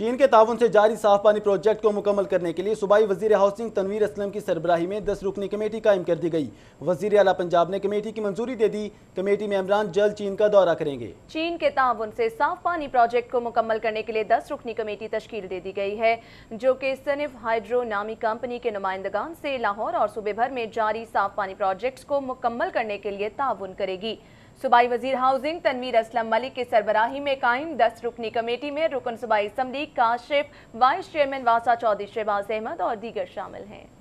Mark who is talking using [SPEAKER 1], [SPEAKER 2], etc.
[SPEAKER 1] चीन के ताउन से जारी साफ पानी प्रोजेक्ट को मुकम्मल करने के लिए सूबाई वजीर हाउसिंग तनवीर असलम की सरबराही में दस रुकनी कमेटी कायम कर दी गई वजीर अला पंजाब ने कमेटी की मंजूरी दे दी कमेटी में इमरान जल्द चीन का दौरा करेंगे
[SPEAKER 2] चीन के ताउन से साफ पानी प्रोजेक्ट को मुकम्मल करने के लिए दस रुकनी कमेटी तश्ल दे दी गई है जो कि सनिफ हाइड्रो नामी कंपनी के नुमाइंदगान से लाहौर और सूबे भर में जारी साफ पानी प्रोजेक्ट को मुकम्मल करने के लिए ताउन करेगी सूबाई वजीर हाउसिंग तनवीर असलम मलिक के सरबराही में कायम दस रुकनी कमेटी में रुकन सूबाई इसम्बली काशिफ वाइस चेयरमैन वासा चौधरी शहबाज अहमद और दीगर शामिल हैं